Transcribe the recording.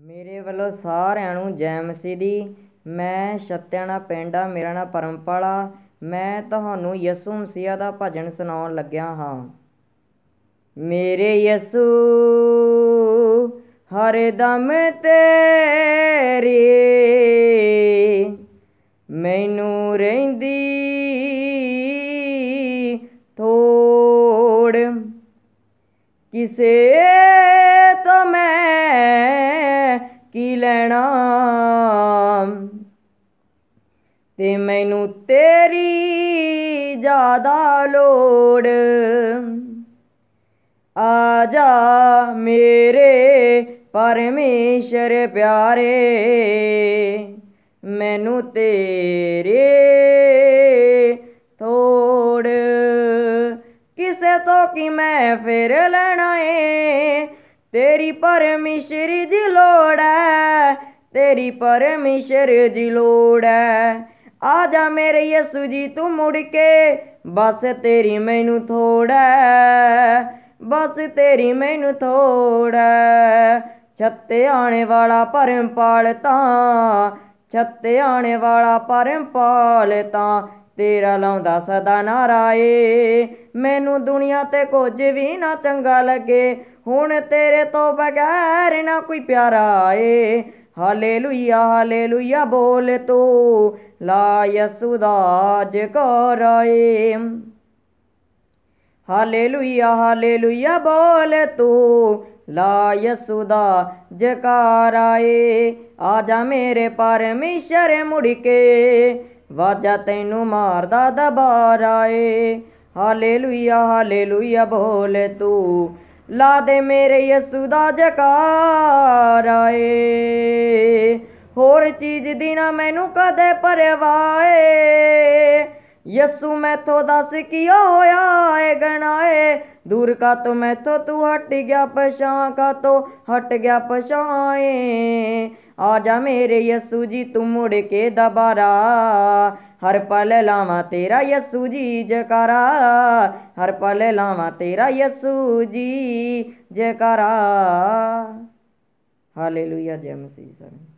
ਮੇਰੇ ਵੱਲੋਂ ਸਾਰਿਆਂ ਨੂੰ ਜੈ ਮਸੀਹ ਦੀ ਮੈਂ ਛੱਤਿਆਣਾ ਪਿੰਡ ਆ ਮੇਰਾ ਨਾਮ ਪਰਮਪਾਲਾ ਮੈਂ ਤੁਹਾਨੂੰ ਯਿਸੂ ਮਸੀਹ ਦਾ ਭਜਨ ਸੁਣਾਉਣ ਲੱਗਿਆ ਹਾਂ ਮੇਰੇ ਯਿਸੂ ਹਰ ਦਮ ਤੇਰੀ ਮੈਨੂੰ ਰਹਿੰਦੀ ਥੋੜ ਕਿਸੇ ਤੇ ਮੈਨੂੰ ਤੇਰੀ ਜ਼ਿਆਦਾ ਲੋੜ ਆ ਜਾ ਮੇਰੇ ਪਰਮੇਸ਼ਰ ਪਿਆਰੇ ਮੈਨੂੰ ਤੇਰੇ ਤੋੜ ਕਿਸੇ ਤੋਂ ਕੀ ਮੈਂ ਫਿਰ ਲੈਣਾ ਏ ਤੇਰੀ ਪਰਮੇਸ਼ਰ ਦੀ ਲੋੜ ਹੈ ਤੇਰੀ ਪਰਮੇਸ਼ਰ ਦੀ ਲੋੜ ਹੈ ਆ ਜਾ ਮੇਰੇ ਯਸੂ ਜੀ ਤੂੰ ਮੁੜ ਕੇ ਬਸ ਤੇਰੀ ਮੈਨੂੰ ਥੋੜਾ ਬਸ ਤੇਰੀ ਮੈਨੂੰ ਥੋੜਾ ਛੱਤੇ ਆਣੇ ਵਾਲਾ ਪਾਲ ਤਾਂ ਛੱਤੇ ਆਣੇ ਵਾਲਾ ਪਾਲ ਤਾਂ ਤੇਰਾ ਲਾਉਂਦਾ ਸਦਾ ਨਾਰਾਏ ਮੈਨੂੰ ਦੁਨੀਆ ਤੇ ਕੁਝ ਵੀ ਨਾ ਚੰਗਾ ਲੱਗੇ ਹੁਣ ਤੇਰੇ ਤੋਂ ਬਗੈਰ ਨਾ ਕੋਈ ਪਿਆਰਾ ਆਏ हालेलुया हालेलुया बोल तो लाय सुदाज कराए हालेलुया हालेलुया बोल तो लाय सुदा जकाराए आजा मेरे परमेश्वर मुड़के ਵਾਜਾ ਤੈਨੂੰ ਮਾਰਦਾ ਦਬਾਰਾਏ ਹਾਲੇਲੂਇਆ ਹਾਲੇਲੂਇਆ ਬੋਲੇ ਤੂੰ ਲਾ ਦੇ ਮੇਰੇ ਯਸੂ ਦਾ ਜਕਾਰਾ ਏ ਹੋਰ ਚੀਜ਼ ਦੀ ਨਾ ਮੈਨੂੰ ਕਦੇ ਪਰਵਾਏ ਯਸੂ ਮੈਥੋਂ ਦੱਸ ਕੀ ਹੋਇਆ ਏ ਗਣਾਏ ਦੂਰ ਕਾ ਤੋ ਮੈਥੋਂ ਤੂੰ ਹਟ ਗਿਆ ਪਛਾਂ ਕਾ ਤੋ ਹਟ ਗਿਆ ਏ ਆ ਜਾ ਮੇਰੇ ਯਸੂ ਜੀ ਤੂੰ ਮੁੜ ਕੇ ਦਬਾਰਾ ਹਰ ਪਲ ਲਾਵਾਂ ਤੇਰਾ ਯਸੂ ਜੀ ਜਕਾਰਾ ਹਰ ਪਲ ਲਾਵਾਂ ਤੇਰਾ ਯਸੂ ਜੀ ਜਕਾਰਾ ਹਾਲੇਲੂਇਆ ਜੈ ਮਸੀਹ ਸਾਹਿਬ